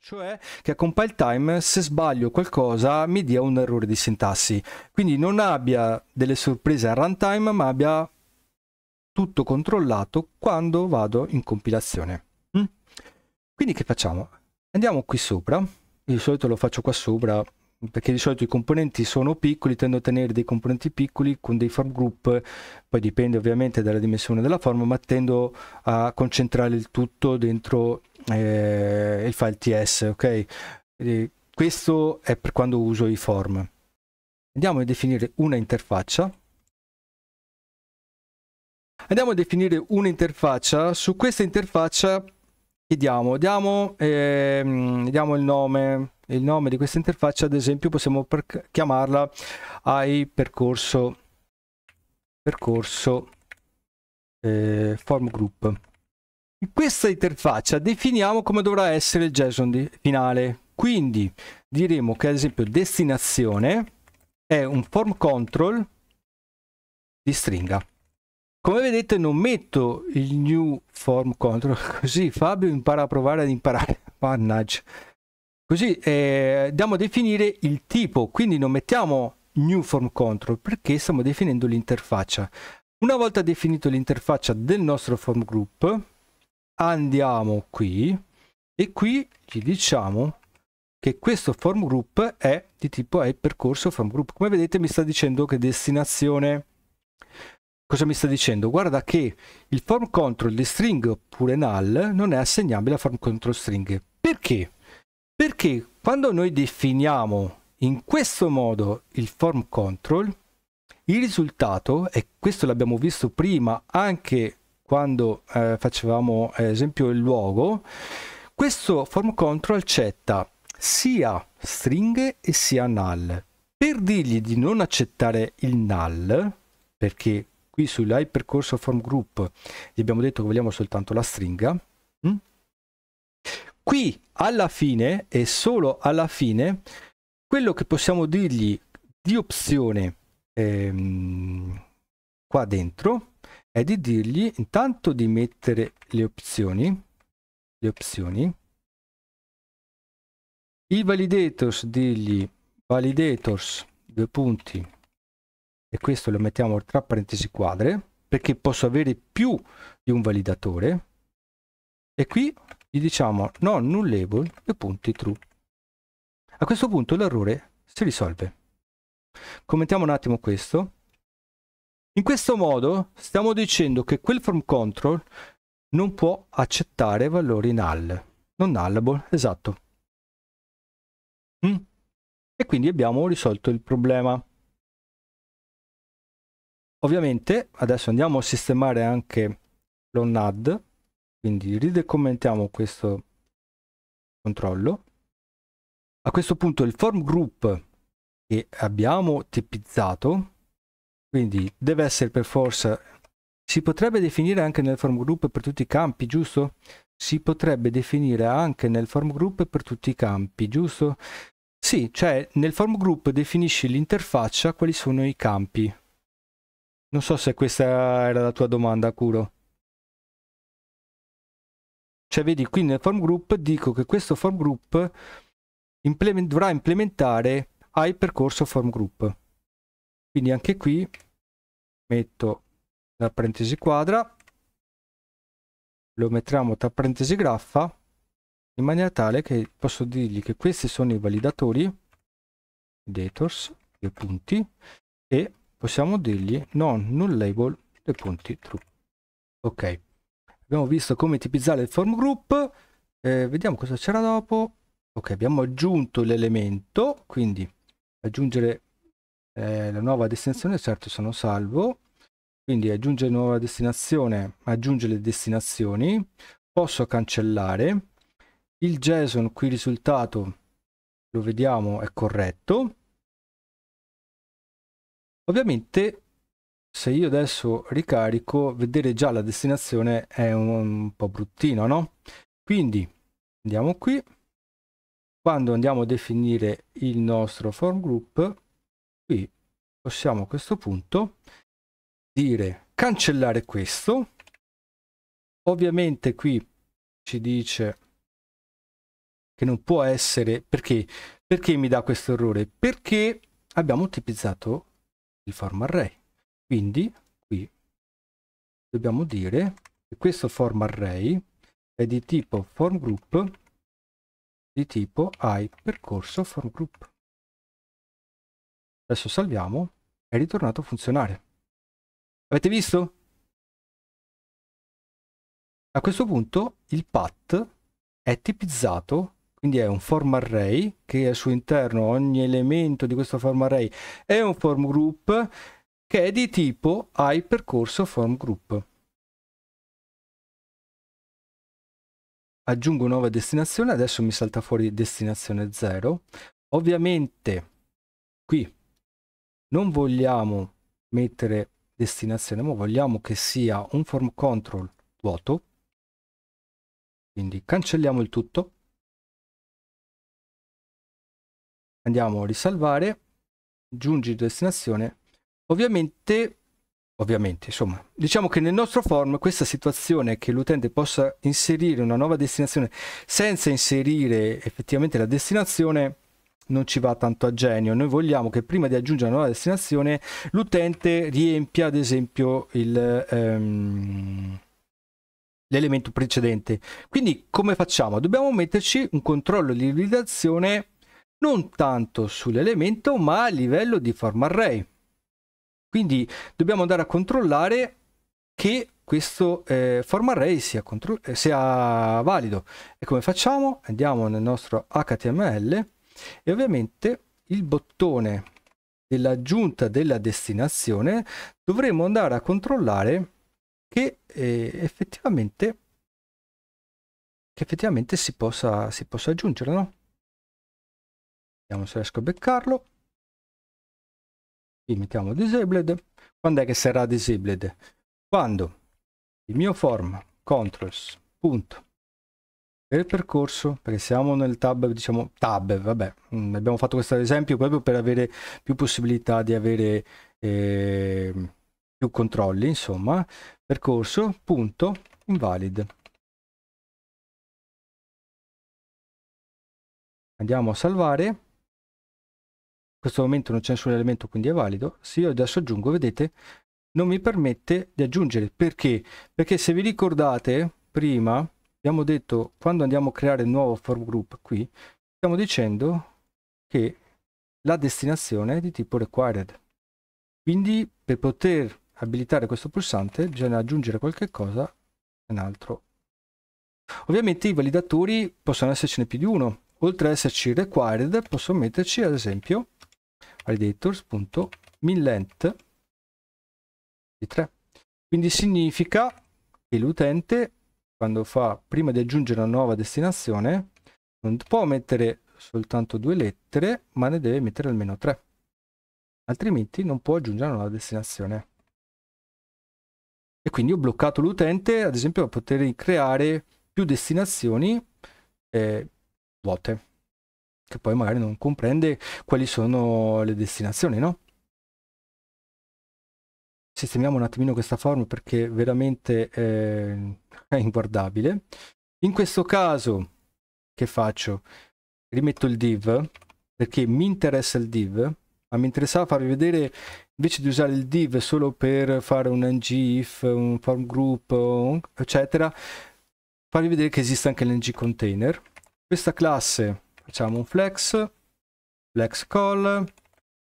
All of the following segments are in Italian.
cioè che a compile time se sbaglio qualcosa mi dia un errore di sintassi, quindi non abbia delle sorprese a runtime ma abbia tutto controllato quando vado in compilazione. Mm? Quindi che facciamo? Andiamo qui sopra, di solito lo faccio qua sopra perché di solito i componenti sono piccoli, tendo a tenere dei componenti piccoli con dei farm group, poi dipende ovviamente dalla dimensione della forma, ma tendo a concentrare il tutto dentro eh, il file ts, ok? E questo è per quando uso i form. Andiamo a definire una interfaccia. Andiamo a definire un'interfaccia, su questa interfaccia chiediamo, diamo, ehm, diamo il nome il nome di questa interfaccia, ad esempio possiamo chiamarla AI percorso, percorso eh, form group. In questa interfaccia definiamo come dovrà essere il JSON finale. Quindi diremo che ad esempio destinazione è un form control di stringa. Come vedete non metto il new form control, così Fabio impara a provare ad imparare. Mannaggia. Così eh, andiamo a definire il tipo, quindi non mettiamo new form control perché stiamo definendo l'interfaccia. Una volta definito l'interfaccia del nostro form group, andiamo qui e qui gli diciamo che questo form group è di tipo è percorso form group. Come vedete mi sta dicendo che destinazione Cosa mi sta dicendo? Guarda che il form control di string oppure null non è assegnabile a form control string. Perché? Perché quando noi definiamo in questo modo il form control, il risultato, e questo l'abbiamo visto prima anche quando eh, facevamo ad eh, esempio il luogo, questo form control accetta sia stringhe e sia null. Per dirgli di non accettare il null, perché qui sull'hypercorso form group gli abbiamo detto che vogliamo soltanto la stringa, mh? Hm? qui alla fine e solo alla fine quello che possiamo dirgli di opzione ehm, qua dentro è di dirgli intanto di mettere le opzioni le opzioni i validators digli validators due punti e questo lo mettiamo tra parentesi quadre perché posso avere più di un validatore e qui gli diciamo no nullable e punti true. A questo punto l'errore si risolve. Commentiamo un attimo questo. In questo modo stiamo dicendo che quel form control non può accettare valori null, non nullable, esatto. Mm? E quindi abbiamo risolto il problema. Ovviamente adesso andiamo a sistemare anche l'onNull quindi ridecommentiamo questo controllo. A questo punto il form group che abbiamo tipizzato, quindi deve essere per forza, si potrebbe definire anche nel form group per tutti i campi, giusto? Si potrebbe definire anche nel form group per tutti i campi, giusto? Sì, cioè nel form group definisci l'interfaccia, quali sono i campi. Non so se questa era la tua domanda, Curo. Cioè, vedi, qui nel form group dico che questo form group implement- dovrà implementare al percorso form group. Quindi anche qui metto la parentesi quadra, lo mettiamo tra parentesi graffa, in maniera tale che posso dirgli che questi sono i validatori, dators, i punti, e possiamo dirgli non null label, dei punti true. Ok abbiamo visto come tipizzare il form group eh, vediamo cosa c'era dopo ok abbiamo aggiunto l'elemento quindi aggiungere eh, la nuova destinazione certo sono salvo quindi aggiungere nuova destinazione aggiunge le destinazioni posso cancellare il json qui risultato lo vediamo è corretto ovviamente se io adesso ricarico, vedere già la destinazione è un, un po' bruttino, no? Quindi andiamo qui, quando andiamo a definire il nostro form group, qui possiamo a questo punto dire cancellare questo, ovviamente qui ci dice che non può essere, perché? Perché mi dà questo errore? Perché abbiamo tipizzato il form array quindi qui dobbiamo dire che questo form array è di tipo form group di tipo hai percorso form group. Adesso salviamo, è ritornato a funzionare. Avete visto? A questo punto il path è tipizzato, quindi è un form array che al suo interno ogni elemento di questo form array è un form group che è di tipo hai percorso form group. Aggiungo nuova destinazione, adesso mi salta fuori destinazione 0. Ovviamente qui non vogliamo mettere destinazione, ma vogliamo che sia un form control vuoto. Quindi cancelliamo il tutto. Andiamo a risalvare, aggiungi destinazione Ovviamente, ovviamente, insomma, diciamo che nel nostro form questa situazione che l'utente possa inserire una nuova destinazione senza inserire effettivamente la destinazione non ci va tanto a genio. Noi vogliamo che prima di aggiungere una nuova destinazione l'utente riempia ad esempio il, um, l'elemento precedente. Quindi come facciamo? Dobbiamo metterci un controllo di validazione non tanto sull'elemento ma a livello di form array. Quindi dobbiamo andare a controllare che questo eh, form array sia, eh, sia, valido. E come facciamo? Andiamo nel nostro HTML e ovviamente il bottone dell'aggiunta della destinazione dovremo andare a controllare che eh, effettivamente che effettivamente si possa, si possa aggiungere, no? Vediamo se riesco a beccarlo qui mettiamo disabled quando è che sarà disabled quando il mio form controls punto per il percorso perché siamo nel tab diciamo tab vabbè mm, abbiamo fatto questo esempio proprio per avere più possibilità di avere eh, più controlli insomma percorso punto invalid andiamo a salvare in questo momento non c'è nessun elemento quindi è valido se io adesso aggiungo vedete non mi permette di aggiungere perché perché se vi ricordate prima abbiamo detto quando andiamo a creare il nuovo form group qui stiamo dicendo che la destinazione è di tipo required quindi per poter abilitare questo pulsante bisogna aggiungere qualche cosa un altro ovviamente i validatori possono essercene più di uno oltre ad esserci required posso metterci ad esempio validators.millent di 3. Quindi significa che l'utente quando fa prima di aggiungere una nuova destinazione non può mettere soltanto due lettere ma ne deve mettere almeno tre altrimenti non può aggiungere una nuova destinazione e quindi ho bloccato l'utente ad esempio a poter creare più destinazioni eh, vuote che poi magari non comprende quali sono le destinazioni, no? Sistemiamo un attimino questa forma perché veramente eh, è inguardabile. In questo caso che faccio? Rimetto il div perché mi interessa il div, ma mi interessava farvi vedere invece di usare il div solo per fare un ngif, un form group, eccetera, farvi vedere che esiste anche l'ng container. Questa classe facciamo un flex flex call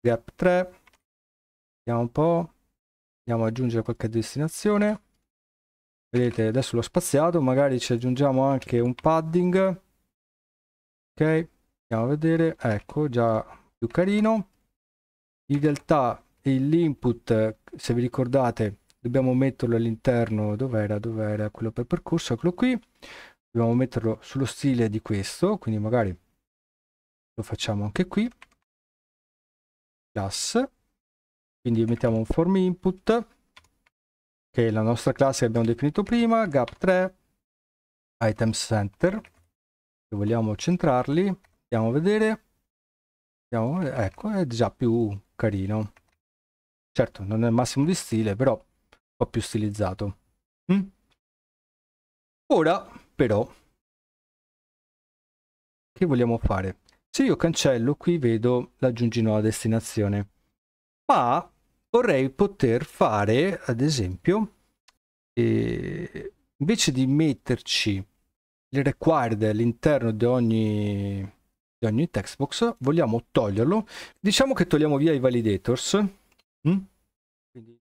gap 3 vediamo un po' andiamo ad aggiungere qualche destinazione vedete adesso l'ho spaziato magari ci aggiungiamo anche un padding ok andiamo a vedere ecco già più carino in realtà l'input se vi ricordate dobbiamo metterlo all'interno dov'era dov'era quello per percorso eccolo qui dobbiamo metterlo sullo stile di questo quindi magari lo facciamo anche qui class quindi mettiamo un form input che è la nostra classe che abbiamo definito prima gap 3 item center se vogliamo centrarli andiamo a vedere andiamo, ecco è già più carino certo non è il massimo di stile però un po' più stilizzato mm? ora però che vogliamo fare se io cancello qui vedo l'aggiungi nuova destinazione, ma vorrei poter fare ad esempio, eh, invece di metterci il required all'interno di ogni, di ogni text vogliamo toglierlo. Diciamo che togliamo via i validators. Mm? Quindi